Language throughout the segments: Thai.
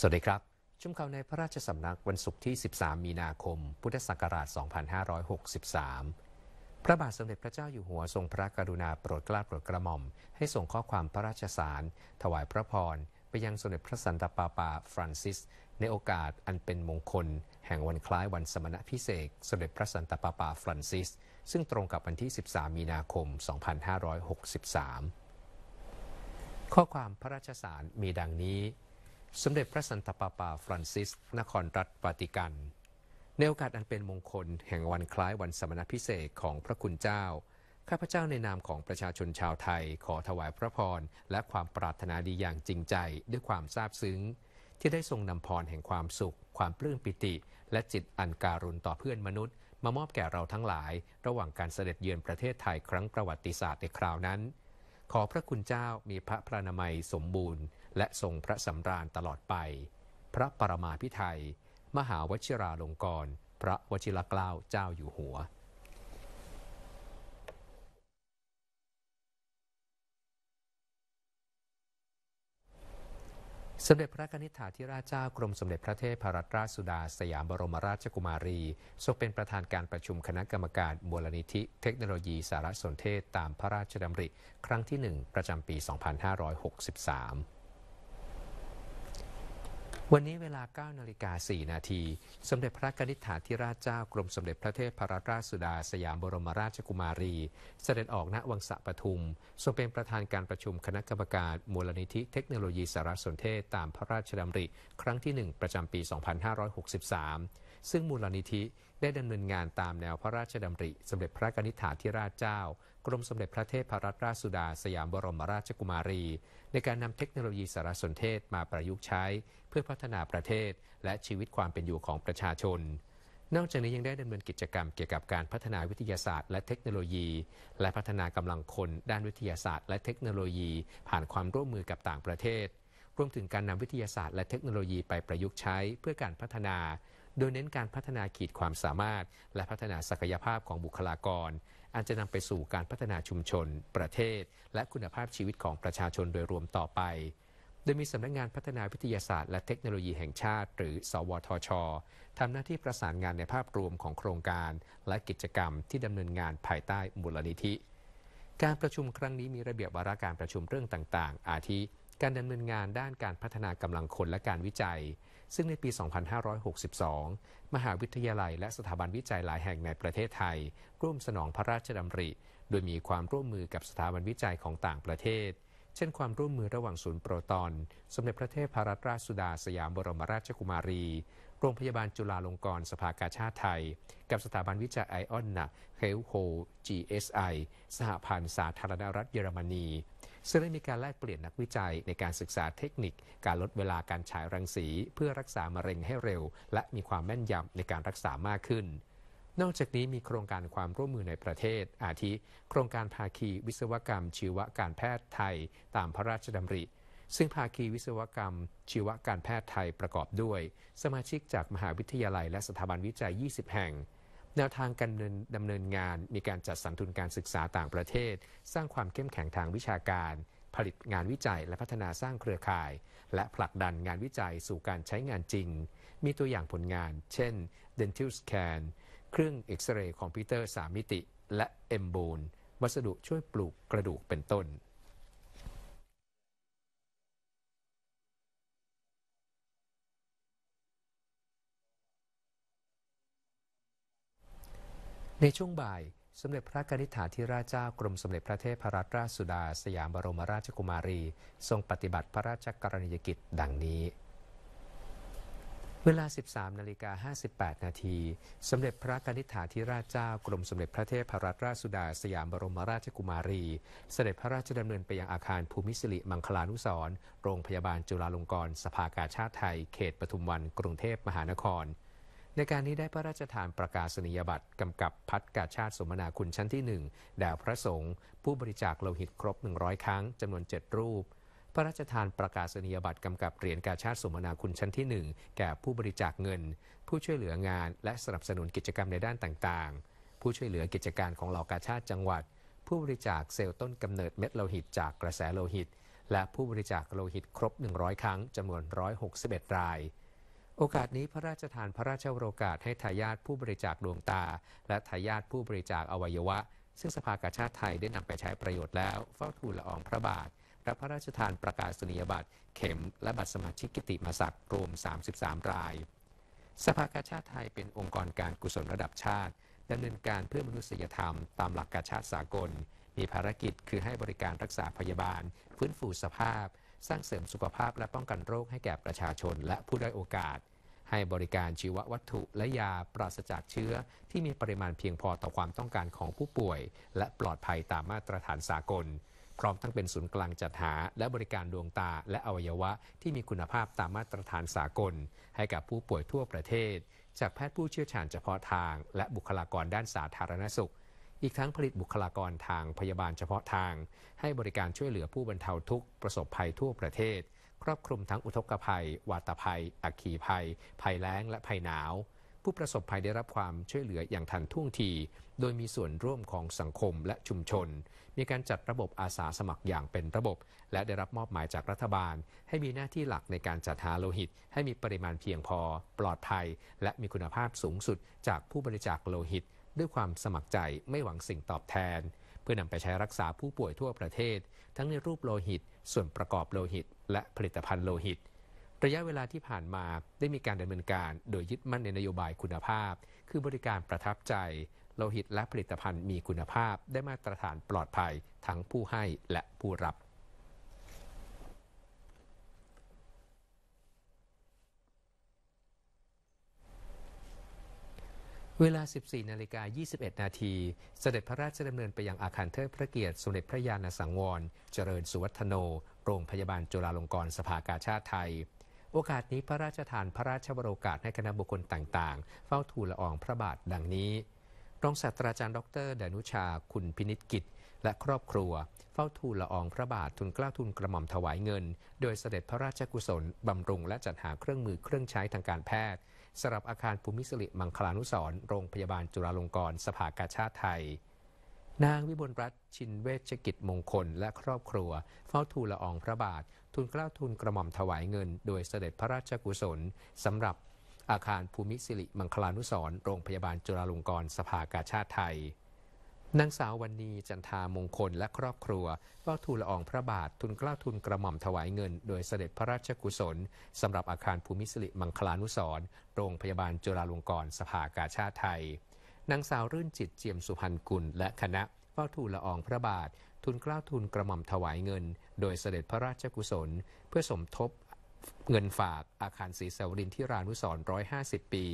สวัสดีครับ ชุมข่าวในพระราชสำนักวันศุกร์ที่ 13 มีนาคม พุทธศักราช 2563 พระบาทสมเด็จพระเจ้าอยู่หัวทรงพระกรุณาโปรดเกล้าโปรดกระหม่อม ให้ส่งข้อความพระราชสาร ถวายพระพร ไปยังสมเด็จพระสันตะปาปาฟรานซิส ในโอกาสอันเป็นมงคล แห่งวันคล้ายวันสมณพิเศษสมเด็จพระสันตะปาปาฟรานซิส ซึ่งตรงกับวันที่ 13 มีนาคม 2563 ข้อความพระราชสารมีดังนี้สมเด็จพระสันตะปาปาฟรานซิสนครรัฐปาติกัน ในโอกาสอันเป็นมงคลแห่งวันคล้ายวันสมณพิเศษของพระคุณเจ้า ข้าพเจ้าในนามของประชาชนชาวไทย ขอถวายพระพร และความปรารถนาดีอย่างจริงใจด้วยความซาบซึ้ง ที่ได้ทรงนำพรแห่งความสุข ความปลื้มปิติ และจิตอันการุณต่อเพื่อนมนุษย์ มามอบแก่เราทั้งหลาย ระหว่างการเสด็จเยือนประเทศไทยครั้งประวัติศาสตร์ในคราวนั้นขอพระคุณเจ้ามีพระพระนามัยสมบูรณ์ และทรงพระสำราญตลอดไป พระปรมาพิไทยมหาวชิราลงกร พระวชิรเกล้าเจ้าอยู่หัวสมเด็จพระนิธิถาธิราชเจ้ากรมสมเด็จพระเทพรัตนราชสุดาสยามบรมราชกุมารีทรงเป็นประธานการประชุมคณะกรรมการมูลนิธิ เทคโนโลยีสารสนเทศตามพระราชดำริ ครั้งที่ 1 ประจำปี 2563วันนี้เวลา9นาฬิกา4นาทีสมเด็จพระกนิษฐาธิราชเจ้า กรมสมเด็จพระเทพรัตนราชสุดาสยามบรมราชกุมารี เสด็จออกณวังสะปทุมทรงเป็นประธานการประชุมคณะกรรมการมูลนิธิเทคโนโลยีสารสนเทศตามพระราชดำริ ครั้งที่ 1 ประจำปี 2563 ซึ่งมูลนิธิได้ดำเนินงานตามแนวพระราชดำริสมเด็จพระกนิษฐาธิราชเจ้ากรมสมเด็จพระเทพรัตนราชสุดา สยามบรมราชกุมารี ในการนำเทคโนโลยีสารสนเทศมาประยุกต์ใช้ เพื่อพัฒนาประเทศและชีวิตความเป็นอยู่ของประชาชน นอกจากนี้ยังได้ดำเนินกิจกรรมเกี่ยวกับการพัฒนาวิทยาศาสตร์และเทคโนโลยี และพัฒนากำลังคนด้านวิทยาศาสตร์และเทคโนโลยี ผ่านความร่วมมือกับต่างประเทศ รวมถึงการนำวิทยาศาสตร์และเทคโนโลยีไปประยุกต์ใช้เพื่อการพัฒนา โดยเน้นการพัฒนาขีดความสามารถ และพัฒนาศักยภาพของบุคลากรอันจะนำไปสู่การพัฒนาชุมชนประเทศและคุณภาพชีวิตของประชาชนโดยรวมต่อไป โดยมีสำนักงงานพัฒนาวิทยาศาสตร์และเทคโนโลยีแห่งชาติ หรือสวทชทำหน้าที่ประสานงานในภาพรวมของโครงการและกิจกรรมที่ดำเนินงานภายใต้มูลนิธิ การประชุมครั้งนี้มีระเบียบวาระการประชุมเรื่องต่าง ๆ อาทิ การดำเนินงานด้านการพัฒนากำลังคนและการวิจัยซึ่งในปี 2562 มหาวิทยาลัยและสถาบันวิจัยหลายแห่งในประเทศไทยร่วมสนองพระราชดำริ โดยมีความร่วมมือกับสถาบันวิจัยของต่างประเทศ เช่น ความร่วมมือระหว่างศูนย์โปรตอน สมเด็จพระเทพรัตราชสุดาสยามบรมราชกุมารี โรงพยาบาลจุฬาลงกรณ์สภากาชาติไทย กับสถาบันวิจัยไอออนนะเฮลโฮ GSI สหพันธ์สาธารณรัฐเยอรมนีซึ่งได้มีการแลกเปลี่ยนนักวิจัยในการศึกษาเทคนิคการลดเวลาการฉายรังสีเพื่อรักษามะเร็งให้เร็วและมีความแม่นยำในการรักษามากขึ้น นอกจากนี้มีโครงการความร่วมมือในประเทศอาทิ โครงการภาคีวิศวกรรม ชีวการแพทย์ไทยตามพระราชดำริซึ่งภาคีวิศวกรรม ชีวการแพทย์ไทยประกอบด้วย สมาชิกจากมหาวิทยาลัย และสถาบันวิจัย 20 แห่งแนวทางการดำเนินงานมีการจัดสรรทุนการศึกษาต่างประเทศ สร้างความเข้มแข็งทางวิชาการ ผลิตงานวิจัยและพัฒนาสร้างเครือข่าย และผลักดันงานวิจัยสู่การใช้งานจริง มีตัวอย่างผลงาน เช่น Dental Scan เครื่องเอ็กซเรย์คอมพิวเตอร์ 3 มิติ และ e m b o n วัสดุช่วยปลูกกระดูกเป็นต้นในช่วงบ่าย สมเด็จพระกนิษฐาธิราชเจ้ากรมสมเด็จพระเทพรัตนราชสุดาสยามบรมราชกุมารี ทรงปฏิบัติพระราชกรณียกิจ ดังนี้ เวลา 13นาฬิกา58นาทีสมเด็จพระกนิษฐาธิราชเจ้ากรมสมเด็จพระเทพรัตนราชสุดา สยามบรมราชกุมารี เสด็จพระราชดำเนิน ไปยังอาคารภูมิสิริมังคลานุสรโรงพยาบาลจุฬาลงกรณ์สภากาชาติไทย เขตปทุมวัน กรุงเทพมหานครในการนี้ได้พระราชทานประกาศนียบัตรกำกับพัดกาชาติสมนาคุณชั้นที่ 1แด่พระสงฆ์ผู้บริจาคโลหิตครบ 100 ครั้งจำนวน 7 รูป พระราชทานประกาศนียบัตรกำกับเหรียญกาชาติสมนาคุณชั้นที่ 1 แก่ผู้บริจาคเงิน ผู้ช่วยเหลืองาน และสนับสนุนกิจกรรมในด้านต่างๆ ผู้ช่วยเหลือกิจการของเหล่ากาชาติจังหวัด ผู้บริจาคเซลล์ต้นกำเนิดเม็ดโลหิตจากกระแสโลหิต และผู้บริจาคโลหิตครบ 100 ครั้งจำนวน 161รายโอกาสนี้พระราชทานพระราชโอกาสให้ทายาทผู้บริจาคดวงตา และทายาทผู้บริจาคอวัยวะ ซึ่งสภากาชาติไทยได้นำไปใช้ประโยชน์แล้วเฝ้าทูลละอองพระบาท และพระราชทานประกาศนียบัตรเข็ม และบัตรสมาชิกกิติมศักดิ์รวม 33 ราย สภากาชาติไทยเป็นองค์กรการกุศลระดับชาติดำเนินการเพื่อมนุษยธรรม ตามหลักกาชาติสากล มีภารกิจคือให้บริการรักษาพยาบาลฟื้นฟูสภาพสร้างเสริมสุขภาพและป้องกันโรคให้แก่ประชาชนและผู้ได้โอกาส ให้บริการชีววัตถุและยาปราศจากเชื้อที่มีปริมาณเพียงพอต่อความต้องการของผู้ป่วยและปลอดภัยตามมาตรฐานสากล พร้อมทั้งเป็นศูนย์กลางจัดหาและบริการดวงตาและอวัยวะที่มีคุณภาพตามมาตรฐานสากลให้กับผู้ป่วยทั่วประเทศ จากแพทย์ผู้เชี่ยวชาญเฉพาะทางและบุคลากรด้านสาธารณสุขอีกทั้งผลิตบุคลากรทางพยาบาลเฉพาะทาง ให้บริการช่วยเหลือผู้บรรเทาทุกข์ประสบภัยทั่วประเทศ ครอบคลุมทั้งอุทกภัย วาตภัยอักขีภัย ภัยแล้งและภัยหนาว ผู้ประสบภัยได้รับความช่วยเหลืออย่างทันท่วงทีโดยมีส่วนร่วมของสังคมและชุมชนมีการจัดระบบอาสาสมัครอย่างเป็นระบบ และได้รับมอบหมายจากรัฐบาล ให้มีหน้าที่หลักในการจัดหาโลหิต ให้มีปริมาณเพียงพอ ปลอดภัยและมีคุณภาพสูงสุดจากผู้บริจาคโลหิตด้วยความสมัครใจไม่หวังสิ่งตอบแทน เพื่อนำไปใช้รักษาผู้ป่วยทั่วประเทศ ทั้งในรูปโลหิตส่วนประกอบโลหิต และผลิตภัณฑ์โลหิต ระยะเวลาที่ผ่านมา ได้มีการดำเนินการ โดยยึดมั่นในนโยบายคุณภาพ คือบริการประทับใจโลหิตและผลิตภัณฑ์มีคุณภาพได้มาตรฐานปลอดภัยทั้งผู้ให้และผู้รับเวลา 14 นาฬิกา 21 นาที เสด็จพระราชดำเนินไปยังอาคารเทิดพระเกียรติ สมเด็จพระยาณสังวร เจริญสุวัฒโน โรงพยาบาลจุฬาลงกรณ์สภากาชาติไทย โอกาสนี้พระราชทานพระราชบรโอกาสให้คณะบุคคลต่างๆ เฝ้าทูลละอองพระบาทดังนี้ รองศาสตราจารย์ดรดนุชา คุณพินิจกิจ และครอบครัว เฝ้าทูลละอองพระบาททุนกล้าทุนกระหม่อมถวายเงิน โดยเสด็จพระราชกุศลบำรุงและจัดหาเครื่องมือเครื่องใช้ทางการแพทย์สำหรับอาคารภูมิสิริมังคลานุสรโรงพยาบาลจุฬาลงกรณ์สภากาชาติไทย นางวิบลรัตน์ชินเวชกิจมงคลและครอบครัว เฝ้าทูลละอองพระบาท ทุนเกล้าทุนกระหม่อมถวายเงิน โดยเสด็จพระราชกุศลสำหรับอาคารภูมิสิริมังคลานุสรโรงพยาบาลจุฬาลงกรณ์สภากาชาติไทยนางสาววันนีจันทามงคลและครอบครัวเฝ้าทูลละอองพระบาททุนกล้าทุนกระหม่อมถวายเงิน โดยเสด็จพระราชกุศลสำหรับอาคารภูมิสิริมังคลานุสรโรงพยาบาลจุฬาลงกรณ์สภากาชาติไทยนางสาวรื่นจิตเจียมสุพรรณกุลและคณะเฝ้าทูลละอองพระบาททุนกล้าทุนกระหม่อมถวายเงิน โดยเสด็จพระราชกุศล เพื่อสมทบเงินฝากอาคารศรีเสวรินที่รานุสร 150 ปี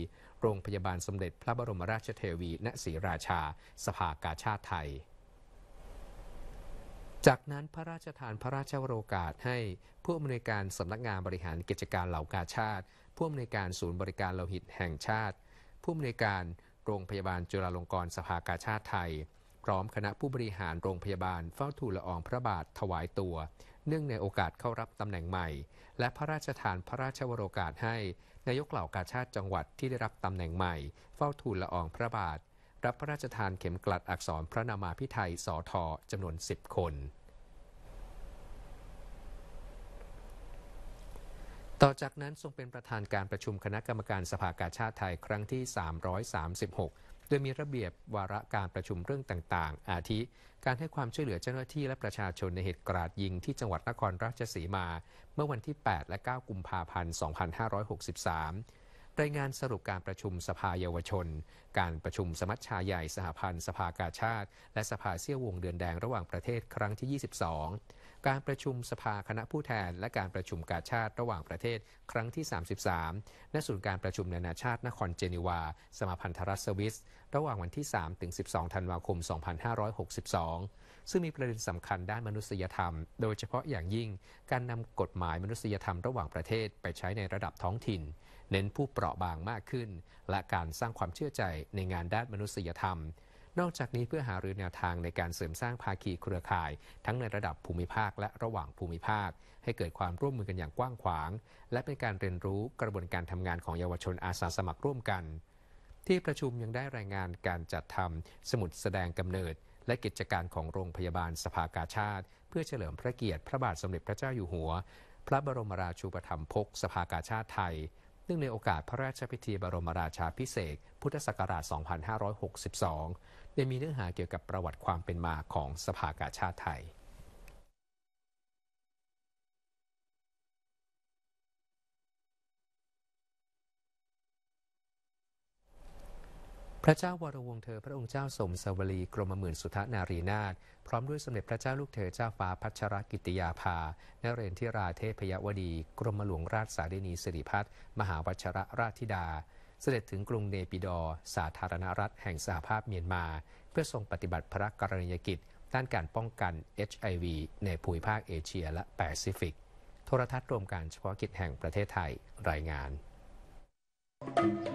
โรงพยาบาลสมเด็จพระบรมราชเทวีณศรีราชา สภากาชาติไทย จากนั้นพระราชทานพระราชโรกาสให้ ผู้อำนวยการสำนักงานบริหารกิจการเหล่ากาชาติ ผู้อำนวยการศูนย์บริการโลหิตแห่งชาติ ผู้อำนวยการโรงพยาบาลจุฬาลงกรณ์สภากาชาติไทย พร้อมคณะผู้บริหารโรงพยาบาลเฝ้าทูลละอองพระบาทถวายตัวเนื่องในโอกาสเข้ารับตำแหน่งใหม่ และพระราชทานพระราชวโรกาสให้นายกเหล่ากาชาติจังหวัดที่ได้รับตำแหน่งใหม่เฝ้าทูลละอองพระบาท รับพระราชทานเข็มกลัดอักษรพระนามาพิไทยสอทอจำนวน 10 คน ต่อจากนั้นทรงเป็นประธานการประชุมคณะกรรมการสภากาชาติไทยครั้งที่ 336โดยมีระเบียบวาระการประชุมเรื่องต่างๆ อาทิ การให้ความช่วยเหลือเจ้าหน้าที่และประชาชนในเหตุกราดยิงที่จังหวัดนครราชสีมาเมื่อวันที่ 8 และ 9 กุมภาพันธ์ 2563 รายงานสรุปการประชุมสภาเยาวชน การประชุมสมัชชาใหญ่สหพันธ์ สภากาชาติ และสภาเสี่ยววงเดือนแดงระหว่างประเทศครั้งที่ 22การประชุมสภาคณะผู้แทนและการประชุมกาชาติระหว่างประเทศครั้งที่ 33ณศูนย์การประชุมนานาชาตินครเจนีวา สมาพันธรัฐสวิสระหว่างวันที่3ถึง12ธันวาคม2562 ซึ่งมีประเด็นสำคัญด้านมนุษยธรรม โดยเฉพาะอย่างยิ่งการนำกฎหมายมนุษยธรรมระหว่างประเทศไปใช้ในระดับท้องถิ่น เน้นผู้เปราะบางมากขึ้นและการสร้างความเชื่อใจในงานด้านมนุษยธรรมนอกจากนี้เพื่อหารือแนวทางในการเสริมสร้างภาคีเครือข่าย ทั้งในระดับภูมิภาคและระหว่างภูมิภาค ให้เกิดความร่วมมือกันอย่างกว้างขวาง และเป็นการเรียนรู้กระบวนการทำงานของเยาวชนอาสาสมัครร่วมกัน ที่ประชุมยังได้รายงานการจัดทำสมุดแสดงกำเนิด และกิจการของโรงพยาบาลสภากาชาติเพื่อเฉลิมพระเกียรติพระบาทสมเด็จพระเจ้าอยู่หัว พระบรมราชูปถัมภกสภากาชาติไทยื่องในโอกาสพระราชพิธีบรมราชาพิเศษพุทธศักราช 2562 ได้มีเนื้อหาเกี่ยวกับประวัติความเป็นมาของสภากาชาติไทยระเจ้าวรวงเธอพระองค์เจ้าสมสวรีกรมหมื่นสุทนารีนาถพร้อมด้วยสมเด็จพระเจ้าลูกเธอเจ้าฟ้าพัชรกิติยาภานเรนทิราเทพยวดีกรมหลวงราชสารินีสิริพัฒน์มหาวัชรราชธิดา เสด็จถึงกรุงเนปิดอสาธารณรัฐแห่งสหภาพเมียนมา เพื่อทรงปฏิบัติพระกรณียกิจด้านการป้องกัน HIV ในภูมิภาคเอเชีย และแปซิฟิก โทรทัศน์รวมการเฉพาะกิจแห่งประเทศไทยรายงาน Thank you.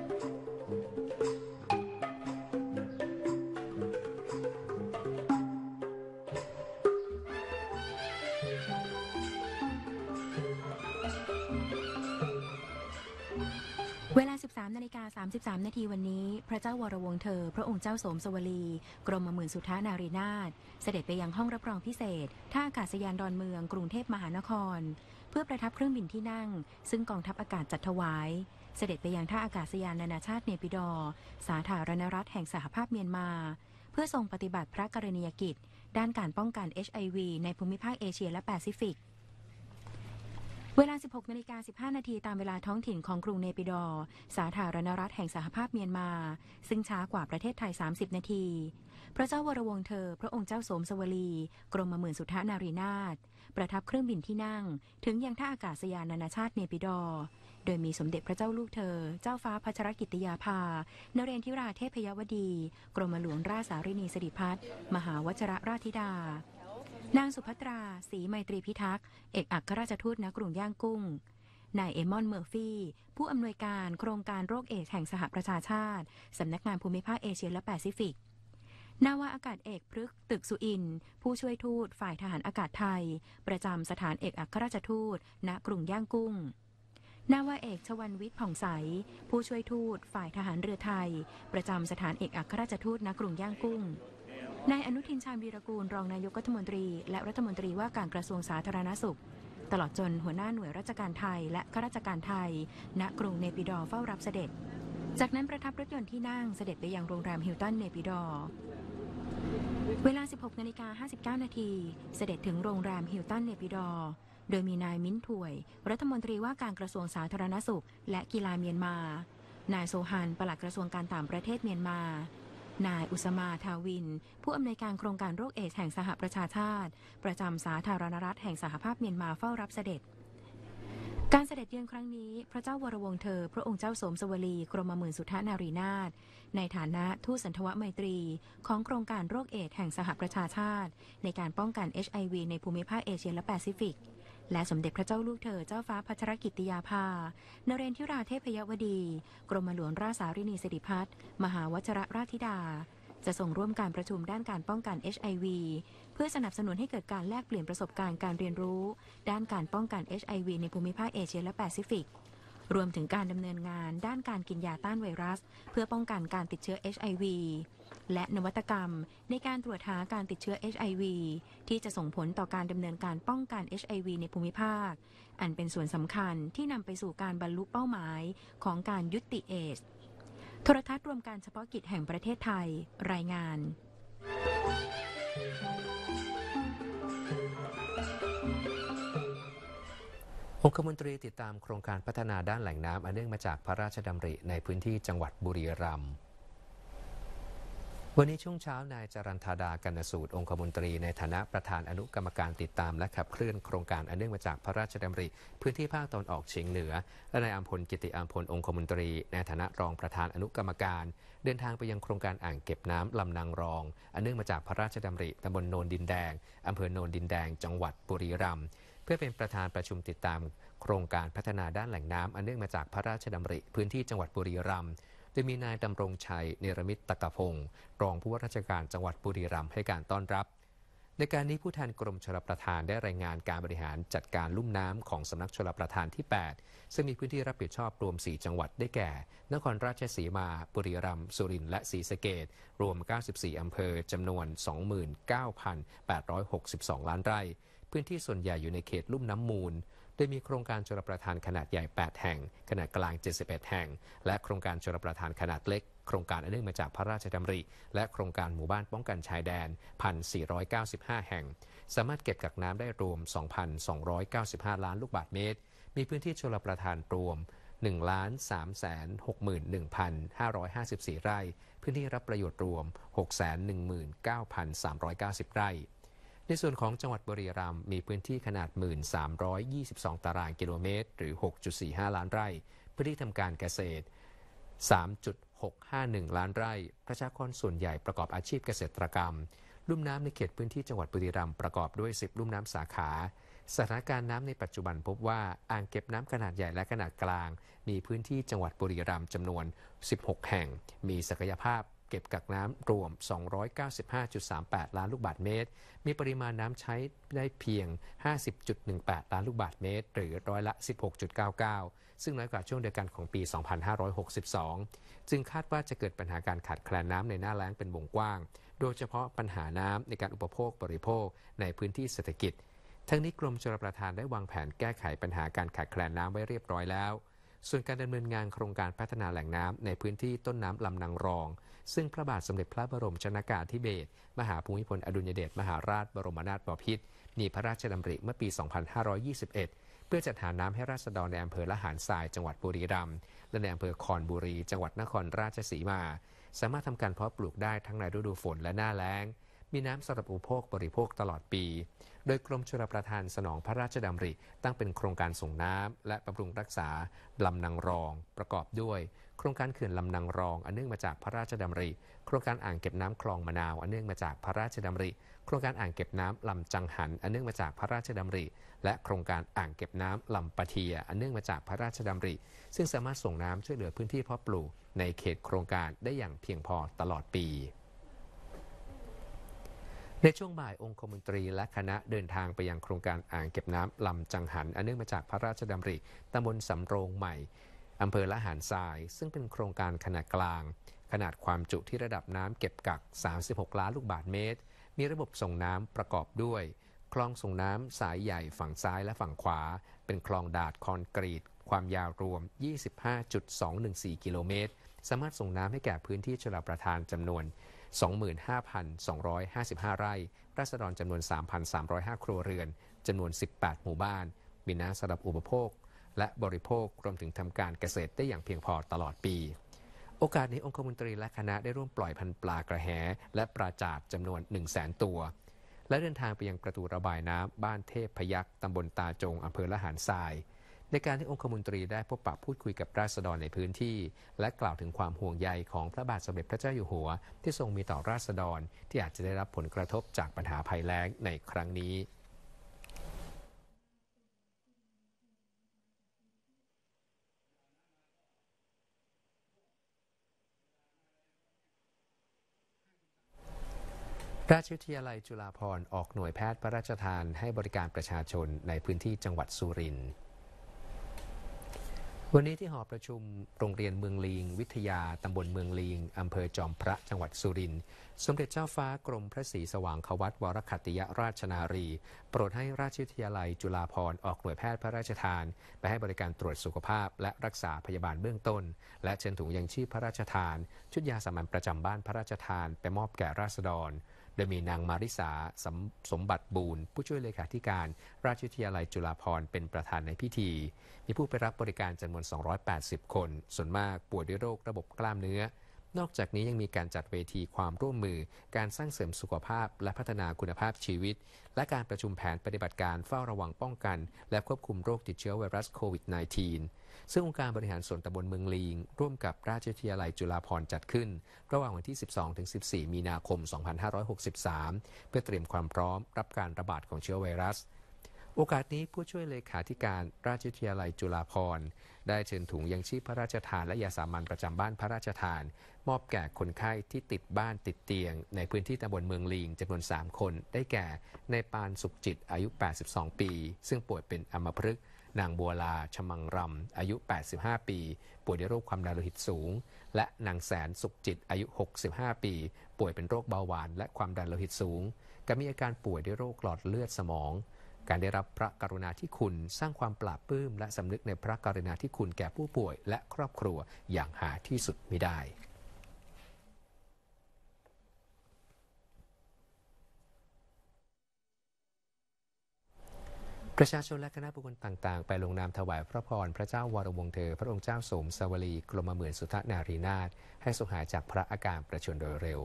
33นาทีวันนี้ พระเจ้าวรวงเธอ พระองค์เจ้าสมสวลีกรมหมื่นสุทานารีนาถเสด็จไปยังห้องรับรองพิเศษท่าอากาศยานดอนเมือง กรุงเทพมหานคร เพื่อประทับเครื่องบินที่นั่ง ซึ่งกองทัพอากาศจัดถวาย เสด็จไปยังท่า อากาศยานนานาชาติเนปิดอสาธารณรัฐแห่งสหภาพเมียนมา เพื่อทรงปฏิบัติพระกรณียกิจ ด้านการป้องกันเออวีในภูมิภาคเอเชียและแปซิฟิกเวลา 16นาฬิกา15 นาทีตามเวลาท้องถิ่นของกรุงเนปิดอ สาธารณรัฐแห่งสหภาพเมียนมา ซึ่งช้ากว่าประเทศไทย 30 นาที พระเจ้าวรวงเธอ พระองค์เจ้าสมสวลี กรมหมื่นสุทธนารีนาถประทับเครื่องบินที่นั่ง ถึงยังท่าอากาศยานนานาชาติเนปิดอ โดยมีสมเด็จพระเจ้าลูกเธอ เจ้าฟ้าพัชรกิติยาภา นเรนทิราเทพยวดี กรมหลวงราชสารินีสิริพัฒมหาวชระราธิดานางสุภัตราศรีไมตรีพิทักษ์เอกอัครราชทูต ณกรุงย่างกุ้ง นายเอมอนเมอร์ฟี่ผู้อำนวยการโครงการโรคเอดส์แห่งสหประชาชาติสำนักงานภูมิภาคเอเชียและแปซิฟิก นาวาอากาศเอกพฤกตึกสุอินผู้ช่วยทูตฝ่ายทหารอากาศไทย ประจำสถานเอกอัครราชทูตณกรุงย่างกุ้ง นาวาเอกชวันวิทย์ผ่องใสผู้ช่วยทูตฝ่ายทหารเรือไทย ประจำสถานเอกอัครราชทูตณกรุงย่างกุ้งนายอนุทินชาญวีรกูล รองนายกรัฐมนตรีและรัฐมนตรีว่าการกระทรวงสาธารณสุข ตลอดจนหัวหน้าหน่วยราชการไทยและข้าราชการไทย ณกรุงเนปิดอเฝ้ารับเสด็จ จากนั้นประทับรถยนต์ที่นั่งเสด็จไปยังโรงแรมฮิลตันเนปิดอ เวลา 16 นาฬิกา59 นาทีเสด็จถึงโรงแรมฮิลตันเนปิดอ โดยมีนายมิ้นถวยรัฐมนตรีว่าการกระทรวงสาธารณสุขและกีฬาเมียนมา นายโซฮันปลัดกระทรวงการต่างประเทศเมียนมานายอุสมาทาวิน ผู้อำนวยการโครงการโรคเอดส์แห่งสหประชาชาติ ประจำสาธารณรัฐแห่งสหภาพเมียนมาเฝ้ารับเสด็จ การเสด็จเยือนครั้งนี้ พระเจ้าวรวงเธอพระองค์เจ้าสมสวลีกรมหมื่นสุทธนารีนาถในฐานะทูตสันทวไมตรีของโครงการโรคเอดส์แห่งสหประชาชาติ ในการป้องกันเอชไอวีในภูมิภาคเอเชีย และแปซิฟิกและสมเด็จพระเจ้าลูกเธอ เจ้าฟ้าพัชรกิติยาภานเรนทิราเทพยวดี กรมหลวงราชสารินีสิริพัฒน์มหาวชรราธิดา จะส่งร่วมการประชุมด้านการป้องกันเอชไอวีเพื่อสนับสนุนให้เกิดการแลกเปลี่ยนประสบการณ์การเรียนรู้ ด้านการป้องกันเอชไอวีในภูมิภาคเอเชียและแปซิฟิกรวมถึงการดำเนินงานด้านการกินยาต้านไวรัส เพื่อป้องกันการติดเชื้อ HIV และนวัตกรรมในการตรวจหาการติดเชื้อ HIV ที่จะส่งผลต่อการดำเนินการป้องกัน HIV ในภูมิภาค อันเป็นส่วนสำคัญที่นำไปสู่การบรรลุเป้าหมายของการยุติเอส โทรทัศน์รวมการเฉพาะกิจแห่งประเทศไทย รายงาน Thank you. องคมนตรีติดตามโครงการพัฒนาด้านแหล่งน้ำอันเนื่องมาจากพระราชดำริในพื้นที่จังหวัดบุรีรัมย์ วันนี้ช่วงเช้านายจรันธาดา กันสูตร องคมนตรีในฐานะประธานอนุกรรมการติดตาม และขับเคลื่อนโครงการอันเนื่องมาจากพระราชดำริ พื้นที่ภาคตอนออกเฉียงเหนือ และนายอัมพลกิติอัมพล องคมนตรีในฐานะรองประธานอนุกรรมการ เดินทางไปยังโครงการอ่างเก็บน้ำลำนางรองอันเนื่องมาจากพระราชดำริตำบลโนนดินแดง อำเภอโนนดินแดง จังหวัดบุรีรัมย์เพื่อเป็นประธานประชุมติดตามโครงการพัฒนาด้านแหล่งน้ำอันเนื่องมาจากพระราชดำริพื้นที่จังหวัดบุรีรัมย์โดยมีนายดำรงชัยเนรมิตตะกพงศ์รองผู้ว่าราชการจังหวัดบุรีรัมย์ให้การต้อนรับในการนี้ผู้แทนกรมชลประทานได้รายงานการบริหารจัดการลุ่มน้ำของสำนักชลประทานที่ 8 ซึ่งมีพื้นที่รับผิดชอบรวม 4 จังหวัดได้แก่ นครราชสีมาบุรีรัมย์สุรินทร์และศรีสะเกดรวม 94 อำเภอจำนวน 29,862 ล้านไร่ พื้นที่ส่วนใหญ่อยู่ในเขตลุ่มน้ำมูล โดยมีโครงการชลประทานขนาดใหญ่ 8 แห่ง ขนาดกลาง 71 แห่ง และโครงการชลประทานขนาดเล็กโครงการอันเนื่องมาจากพระราชดำริ และโครงการหมู่บ้านป้องกันชายแดน 1,495 แห่ง สามารถเก็บกักน้ำได้รวม 2,295 ล้านลูกบาทเมตร มีพื้นที่ชลประทานรวม1ล้าน3แสน61,554 ไร่ พื้นที่รับประโยชน์รวม 619,390 ไร่ ในส่วนของจังหวัดบุรีรัมย์มีพื้นที่ขนาด 1,322 ตารางกิโลเมตร หรือ 6.45 ล้านไร่พื้นที่ทำการเกษตร651 ล้านไร่ ประชากรส่วนใหญ่ประกอบอาชีพเกษตรกรรม ลุ่มน้ำในเขตพื้นที่จังหวัดบุรีรัมย์ประกอบด้วย 10 ลุ่มน้ำสาขา สถานการณ์น้ำในปัจจุบันพบว่าอ่างเก็บน้ำขนาดใหญ่และขนาดกลาง มีพื้นที่จังหวัดบุรีรัมย์จำนวน 16 แห่ง มีศักยภาพเก็บกักน้ำรวม 295.38 ล้านลูกบาทเมตร มีปริมาณน้ำใช้ได้เพียง 50.18 ล้านลูกบาทเมตร หรือร้อยละ 16.99 ซึ่งน้อยกว่าช่วงเดียวกันของปี 2562 จึงคาดว่าจะเกิดปัญหาการขาดแคลนน้ำในหน้าแล้งเป็นวงกว้าง โดยเฉพาะปัญหาน้ำในการอุปโภคบริโภคในพื้นที่เศรษฐกิจ ทั้งนี้กรมชลประทานได้วางแผนแก้ไขปัญหาการขาดแคลนน้ำไว้เรียบร้อยแล้วส่วนการดำเนินงานโครงการพัฒนาแหล่งน้ำในพื้นที่ต้นน้ำลำนางรอง ซึ่งพระบาทสมเด็จพระบรมชนากาธิเบศร มหาภูมิพลอดุญเดช มหาราชบรมนาถบพิตรมีพระราชดาริเมื่อปี 2521 เพื่อจัดหาน้ำให้ราษฎรในอำเภอละหารทราย จังหวัดบุรีรัมย์ และในอำเภอคอนบุรี จังหวัดนครราชสีมา สามารถทำการเพาะปลูกได้ทั้งในฤดูฝนและหน้าแล้งมีน้ำสำหรับอุปโภคบริโภคตลอดปี โดยกรมชลประทานสนองพระราชดำริ ตั้งเป็นโครงการส่งน้ำและบำรุงรักษาลำนางรอง ประกอบด้วย โครงการเขื่อนลำนางรองอันเนื่องมาจากพระราชดำริโครงการอ่างเก็บน้ำคลองมะนาวอันเนื่องมาจากพระราชดำริโครงการอ่างเก็บน้ำลำจังหันอันเนื่องมาจากพระราชดำริ และโครงการอ่างเก็บน้ำลำปะเทียอันเนื่องมาจากพระราชดำริ ซึ่งสามารถส่งน้ำช่วยเหลือพื้นที่เพาะปลูกในเขตโครงการได้อย่างเพียงพอตลอดปีในช่วงบ่ายองคมนตรีและคณะเดินทางไปยังโครงการอ่างเก็บน้ำลำจังหันอันเนื่องมาจากพระราชดำริตำบลสาโรงใหม่อำเภอละหานทราย ซึ่งเป็นโครงการขนาดกลาง ขนาดความจุที่ระดับน้ำเก็บกัก 36 ล้านลูกบาทเมตร มีระบบส่งน้ำประกอบด้วย คลองส่งน้ำสายใหญ่ฝั่งซ้ายและฝั่งขวา เป็นคลองดาดคอนกรีต ความยาวรวม 25.214 กิโลเมตรสามารถส่งน้ำให้แก่พื้นที่ชลประทานจำนวน25,255ไร่ ราษฎรจำนวน 3,305 ครัวเรือน จำนวน 18 หมู่บ้านมีน้ำสำหรับอุปโภค และบริโภครวมถึงทำการเกษตรได้อย่างเพียงพอตลอดปี โอกาสนี้องคมนตรีและคณะได้ร่วมปล่อยพันธุ์ปลากระแหและปลาจาดจำนวน 1 0 0 0 0 0 ตัว และเดินทางไปยังประตูระบายน้ำบ้านเทพพยักษ์ตำบลตาจงอำเภอละหานทรายในการที่องคมนตรีได้พบปะพูดคุยกับราษฎรในพื้นที่ และกล่าวถึงความห่วงใยของพระบาทสมเด็จพระเจ้าอยู่หัวที่ทรงมีต่อราษฎรที่อาจจะได้รับผลกระทบจากปัญหาภัยแล้งในครั้งนี้ ราชวิทยาลัยจุฬาภรณ์ออกหน่วยแพทย์พระราชทานให้บริการประชาชนในพื้นที่จังหวัดสุรินทร์วันนี้ที่หอประชุมโรงเรียนเมืองลิงวิทยาตำบลเมืองลิงอำเภอจอมพระจังหวัดสุรินทร์สมเด็จเจ้าฟ้ากรมพระศรีสว่างควัตวรคัติยราชนารีโปรดให้ราชวิทยาลัย จุฬาภรณ์ออกหน่วยแพทย์พระราชทาน ไปให้บริการตรวจสุขภาพ และรักษาพยาบาลเบื้องต้น และเชิญถุงยังชีพพระราชทาน ชุดยาสามัญประจำบ้านพระราชทานไปมอบแก่ราษฎรโดยมีนางมาริสาสมสมบัติบูรณ์ผู้ช่วยเลขาธิการราชวิทยาลัยจุฬาภรณ์เป็นประธานในพิธี มีผู้ไปรับบริการจำนวน 280 คน ส่วนมากป่วยด้วยโรคระบบกล้ามเนื้อ นอกจากนี้ยังมีการจัดเวทีความร่วมมือการสร้างเสริมสุขภาพและพัฒนาคุณภาพชีวิต และการประชุมแผนปฏิบัติการเฝ้าระวังป้องกัน และควบคุมโรคติดเชื้อไวรัสโควิด -19 ซึ่งองค์การบริหารส่วนตำบลเมืองลิงร่วมกับราชวิทยาลัยจุฬาภรณ์จัดขึ้น ระหว่างวันที่ 12-14 มีนาคม 2563 เพื่อเตรียมความพร้อมรับการระบาดของเชื้อไวรัส โอกาสนี้ผู้ช่วยเลขาธิการราชวิทยาลัยจุฬาภรณ์ได้เชิญถุงยังชีพพระราชทานและยาสามัญประจำบ้านพระราชทาน มอบแก่คนไข้ที่ติดบ้านติดเตียงในพื้นที่ตำบลเมืองลิงจำนวน 3 คน ได้แก่ในปานสุขจิตอายุ 82 ปี ซึ่งป่วยเป็นอัมพฤกษ์นางบัวลาชมังรำอายุ 85 ปี ป่วยด้วยโรคความดันโลหิตสูง และนางแสนสุขจิตอายุ 65 ปี ป่วยเป็นโรคเบาหวานและความดันโลหิตสูง ก็มีอาการป่วยด้วยโรคหลอดเลือดสมอง การได้รับพระกรุณาที่คุณสร้างความปราบปลื้มและสำนึกในพระกรุณาที่คุณแก่ผู้ป่วยและครอบครัวอย่างหาที่สุดไม่ได้ประชาชนและคณะบุคคลต่างๆไปลงนามถวายพระพรพระเจ้าวรวงเธอพระองค์เจ้าสมสวลีกรมหมือนสุทธนารีนาถให้สุหายจากพระอาการประชวรโดยเร็ว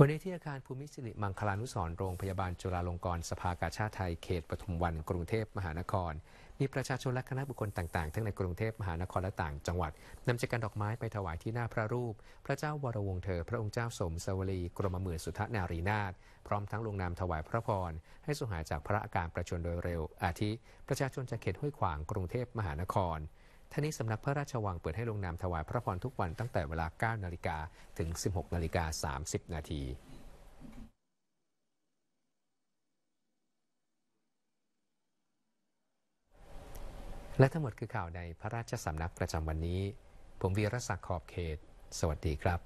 วันนี้ที่อาคารภูมิสิริมังคลานุสรโรงพยาบาลจุฬาลงกรณ์สภากาชาติไทยเขตปทุมวัน กรุงเทพมหานคร มีประชาชนและคณะบุคคลต่างๆ ทั้งในกรุงเทพมหานครและต่างจังหวัดนำจักรดอกไม้ไปถวายที่หน้าพระรูป พระเจ้าวรวงเธอพระองค์เจ้าสมสวรีกรมหมื่นสุทธนารีนาถพร้อมทั้งลงนามถวายพระพร ให้สุหายจากพระอาการประชวรโดยเร็ว อาทิประชาชนจากเขตห้วยขวางกรุงเทพมหานครท่านี้สำนักพระราชวังเปิดให้ลงนามถวายพระพรทุกวันตั้งแต่เวลา 9นาฬิกาถึง 16นาฬิกา30นาที และทั้งหมดคือข่าวในพระราชสำนักประจำวันนี้ ผมวีรศักดิ์ขอบเขต สวัสดีครับ